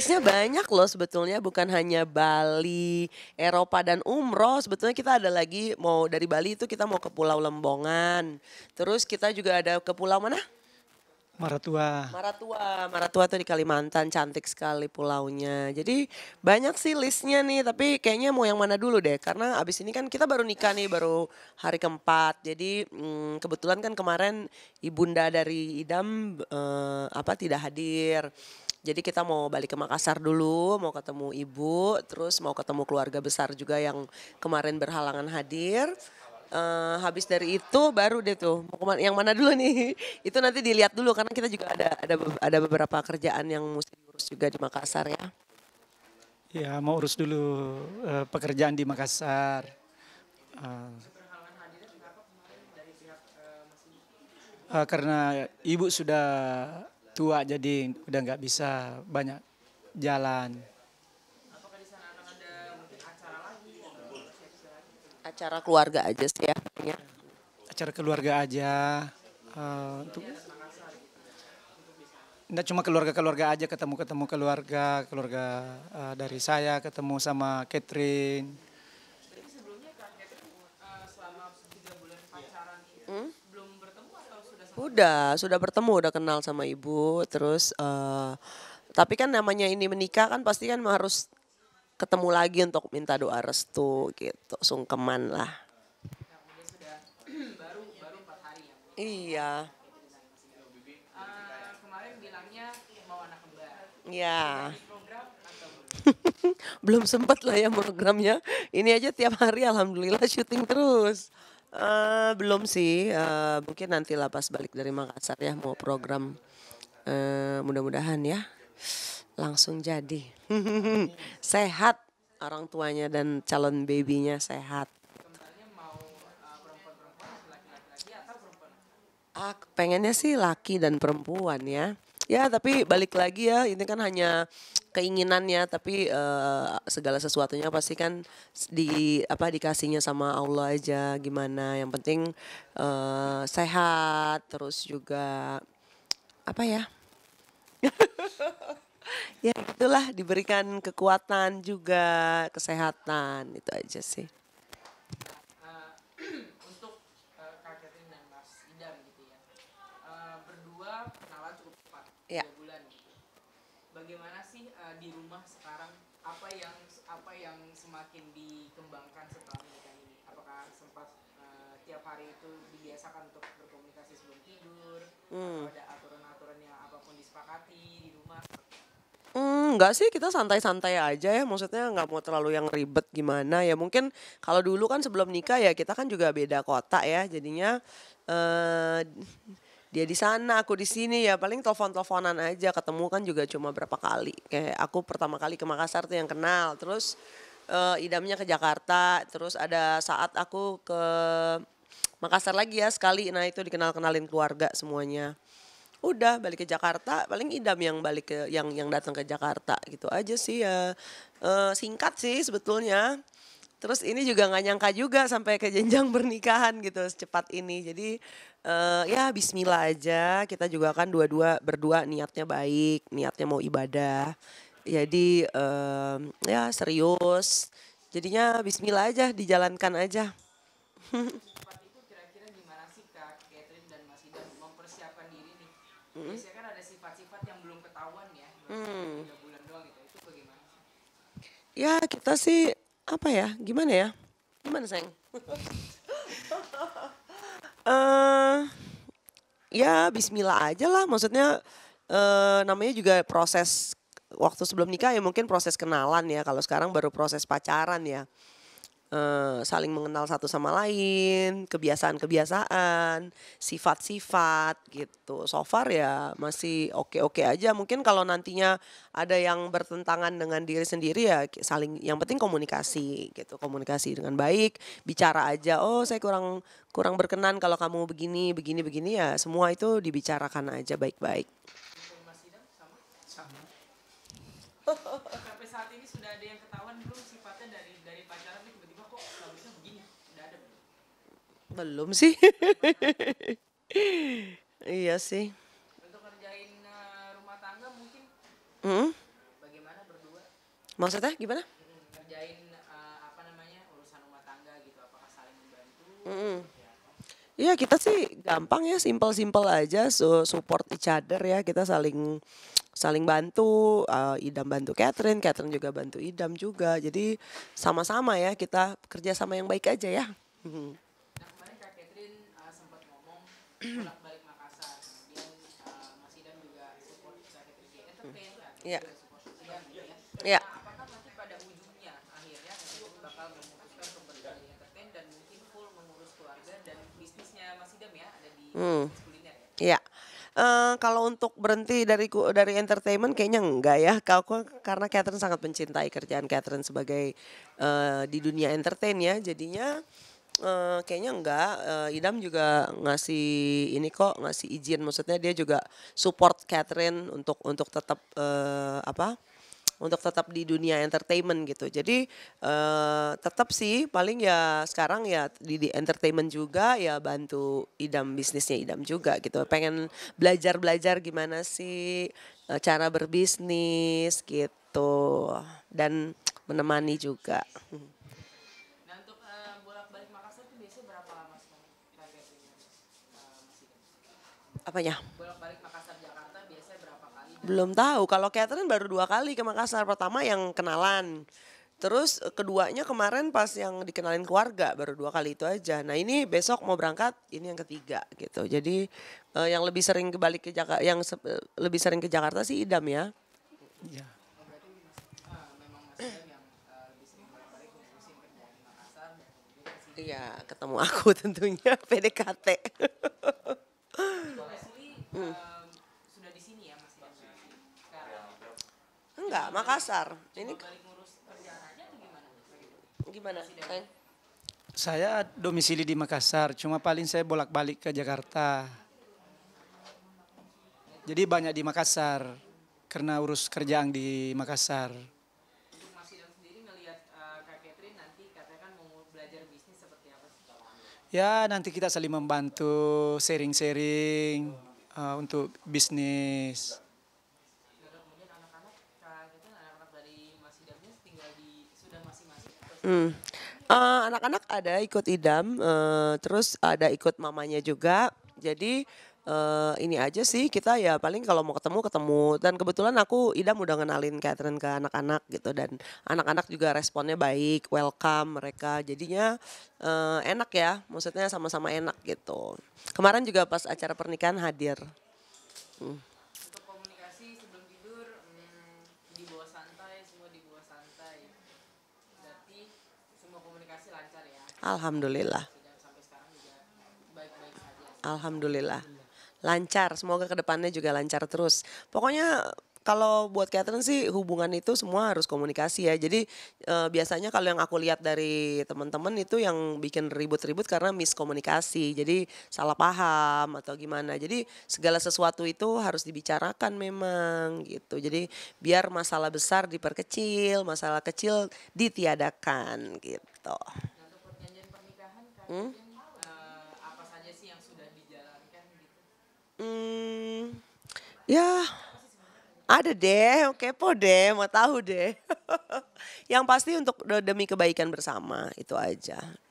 countries banyak loh sebetulnya bukan hanya Bali, Eropa dan Umroh. Sebetulnya kita ada lagi mau dari Bali itu kita mau ke Pulau Lembongan. Terus kita juga ada ke pulau mana? Maratua. Maratua, Maratua tuh di Kalimantan, cantik sekali pulaunya. Jadi banyak sih listnya nih, tapi kayaknya mau yang mana dulu deh. Karena abis ini kan kita baru nikah nih, baru hari keempat. Jadi hmm, kebetulan kan kemarin ibunda dari Idam eh, apa tidak hadir. Jadi kita mau balik ke Makassar dulu, mau ketemu ibu, terus mau ketemu keluarga besar juga yang kemarin berhalangan hadir. Uh, habis dari itu baru deh tuh mau yang mana dulu nih itu nanti dilihat dulu karena kita juga ada ada ada beberapa kerjaan yang mesti diurus juga di Makassar ya ya mau urus dulu uh, pekerjaan di Makassar uh, uh, karena ibu sudah tua jadi udah nggak bisa banyak jalan. acara keluarga aja sih ya. Acara keluarga aja. Uh, untuk Nggak cuma keluarga-keluarga aja, ketemu-ketemu keluarga, keluarga uh, dari saya, ketemu sama Catherine, Udah, sudah bertemu, udah kenal sama ibu, terus uh, tapi kan namanya ini menikah kan pasti kan harus ketemu lagi untuk minta doa restu gitu, sungkeman lah. Iya. Iya. Belum sempat lah ya programnya. Ini aja tiap hari alhamdulillah syuting terus. Uh, belum sih, uh, mungkin nanti lapas balik dari Makassar ya mau program uh, mudah-mudahan ya langsung jadi. sehat orang tuanya dan calon babynya sehat. Ah, pengennya sih laki dan perempuan ya. Ya tapi balik lagi ya, ini kan hanya keinginannya tapi uh, segala sesuatunya pasti kan di apa dikasihnya sama Allah aja gimana yang penting uh, sehat terus juga apa ya ya itulah diberikan kekuatan juga kesehatan itu aja sih bagaimana sih uh, di rumah sekarang apa yang apa yang semakin dikembangkan setelah menikah ini? Apakah sempat uh, tiap hari itu dibiasakan untuk berkomunikasi sebelum tidur? Hmm. Atau ada aturan-aturan yang apapun disepakati di rumah? Hmm, enggak sih kita santai-santai aja ya maksudnya nggak mau terlalu yang ribet gimana ya mungkin kalau dulu kan sebelum nikah ya kita kan juga beda kota ya jadinya eh dia di sana aku di sini ya paling telepon teleponan aja ketemu kan juga cuma berapa kali kayak aku pertama kali ke Makassar tuh yang kenal terus uh, idamnya ke Jakarta terus ada saat aku ke Makassar lagi ya sekali nah itu dikenal kenalin keluarga semuanya udah balik ke Jakarta paling idam yang balik ke yang yang datang ke Jakarta gitu aja sih ya uh, singkat sih sebetulnya Terus ini juga nggak nyangka juga sampai ke jenjang pernikahan gitu secepat ini. Jadi uh, ya Bismillah aja. Kita juga kan dua-dua berdua niatnya baik, niatnya mau ibadah. Jadi uh, ya serius. Jadinya Bismillah aja, dijalankan aja. Ya, hmm. gitu, ya kita sih apa ya gimana ya gimana sayang uh, eh, ya Bismillah aja lah maksudnya uh, namanya juga proses waktu sebelum nikah ya mungkin proses kenalan ya kalau sekarang baru proses pacaran ya uh, saling mengenal satu sama lain, kebiasaan-kebiasaan, sifat-sifat gitu. So far ya masih oke-oke aja. Mungkin kalau nantinya ada yang bertentangan dengan diri sendiri ya saling yang penting komunikasi gitu. Komunikasi dengan baik, bicara aja. Oh, saya kurang kurang berkenan kalau kamu begini, begini, begini ya. Semua itu dibicarakan aja baik-baik. Sama. Sama. Belum sih. iya sih. Untuk kerjain eh, rumah tangga mungkin. Hmm? Bagaimana berdua? Maksudnya gimana? Mm, ngerjain uh, apa namanya urusan rumah tangga gitu, apakah saling membantu? Mm Iya kita sih gampang ya simpel-simpel aja so, support each other ya kita saling saling bantu uh, Idam bantu Catherine Catherine juga bantu Idam juga jadi sama-sama ya kita kerja sama yang baik aja ya ya ya hmm. ya Uh, kalau untuk berhenti dari dari entertainment kayaknya enggak ya. Kalau karena Catherine sangat mencintai kerjaan Catherine sebagai uh, di dunia entertain ya. Jadinya Uh, kayaknya enggak. Uh, Idam juga ngasih ini kok, ngasih izin. Maksudnya dia juga support Catherine untuk untuk tetap uh, apa? Untuk tetap di dunia entertainment gitu. Jadi uh, tetap sih paling ya sekarang ya di, di entertainment juga ya bantu Idam bisnisnya Idam juga gitu. Pengen belajar belajar gimana sih uh, cara berbisnis gitu dan menemani juga. Hmm. apanya? Bolak-balik Makassar Jakarta biasanya berapa kali? Belum tahu. Kalau Catherine baru dua kali ke Makassar. Pertama yang kenalan. Terus keduanya kemarin pas yang dikenalin keluarga baru dua kali itu aja. Nah ini besok mau berangkat ini yang ketiga gitu. Jadi eh, yang lebih sering kembali ke Jakarta, yang lebih sering ke Jakarta sih idam ya. Iya. Oh, eh, eh, iya, ketemu aku tentunya PDKT. Enggak, Makassar. Ini gimana? Saya domisili di Makassar, cuma paling saya bolak-balik ke Jakarta. Jadi banyak di Makassar karena urus kerjaan di Makassar. Eh, kan ya, nanti kita saling membantu, sharing-sharing uh, untuk bisnis. Hmm. Uh, anak-anak ada ikut idam, uh, terus ada ikut mamanya juga. Jadi uh, ini aja sih kita ya paling kalau mau ketemu ketemu dan kebetulan aku idam udah ngenalin Catherine ke anak-anak gitu dan anak-anak juga responnya baik, welcome mereka. Jadinya uh, enak ya, maksudnya sama-sama enak gitu. Kemarin juga pas acara pernikahan hadir. Hmm. Untuk komunikasi sebelum tidur hmm, di bawah santai, semua di bawah santai komunikasi lancar ya? Alhamdulillah. Alhamdulillah. Lancar, semoga kedepannya juga lancar terus. Pokoknya kalau buat Catherine sih hubungan itu semua harus komunikasi ya. Jadi e, biasanya kalau yang aku lihat dari teman-teman itu yang bikin ribut-ribut karena miskomunikasi. Jadi salah paham atau gimana. Jadi segala sesuatu itu harus dibicarakan memang gitu. Jadi biar masalah besar diperkecil, masalah kecil ditiadakan gitu. Hmm? Eh, apa saja sih yang gitu? Hmm, ya ada deh, kepo deh, mau tahu deh. Yang pasti untuk demi kebaikan bersama itu aja.